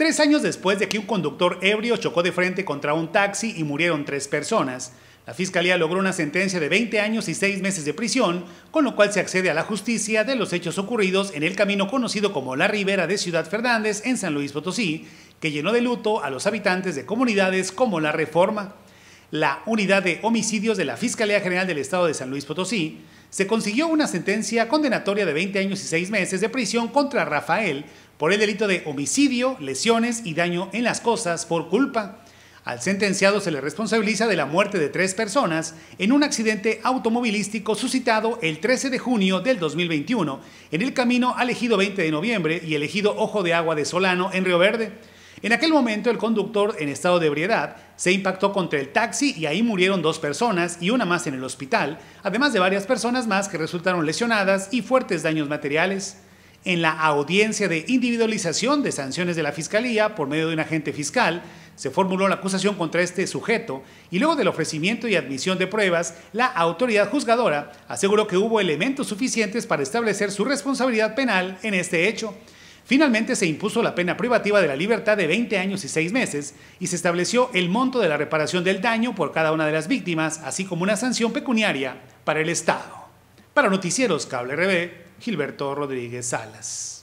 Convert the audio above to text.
Tres años después de que un conductor ebrio chocó de frente contra un taxi y murieron tres personas, la Fiscalía logró una sentencia de 20 años y 6 meses de prisión, con lo cual se accede a la justicia de los hechos ocurridos en el camino conocido como La Ribera de Ciudad Fernández en San Luis Potosí, que llenó de luto a los habitantes de comunidades como La Reforma la unidad de homicidios de la Fiscalía General del Estado de San Luis Potosí, se consiguió una sentencia condenatoria de 20 años y 6 meses de prisión contra Rafael por el delito de homicidio, lesiones y daño en las cosas por culpa. Al sentenciado se le responsabiliza de la muerte de tres personas en un accidente automovilístico suscitado el 13 de junio del 2021 en el camino al 20 de noviembre y elegido Ojo de Agua de Solano en Río Verde. En aquel momento el conductor en estado de ebriedad se impactó contra el taxi y ahí murieron dos personas y una más en el hospital, además de varias personas más que resultaron lesionadas y fuertes daños materiales. En la audiencia de individualización de sanciones de la Fiscalía por medio de un agente fiscal, se formuló la acusación contra este sujeto y luego del ofrecimiento y admisión de pruebas, la autoridad juzgadora aseguró que hubo elementos suficientes para establecer su responsabilidad penal en este hecho. Finalmente se impuso la pena privativa de la libertad de 20 años y 6 meses y se estableció el monto de la reparación del daño por cada una de las víctimas, así como una sanción pecuniaria para el Estado. Para Noticieros Cable RB, Gilberto Rodríguez Salas.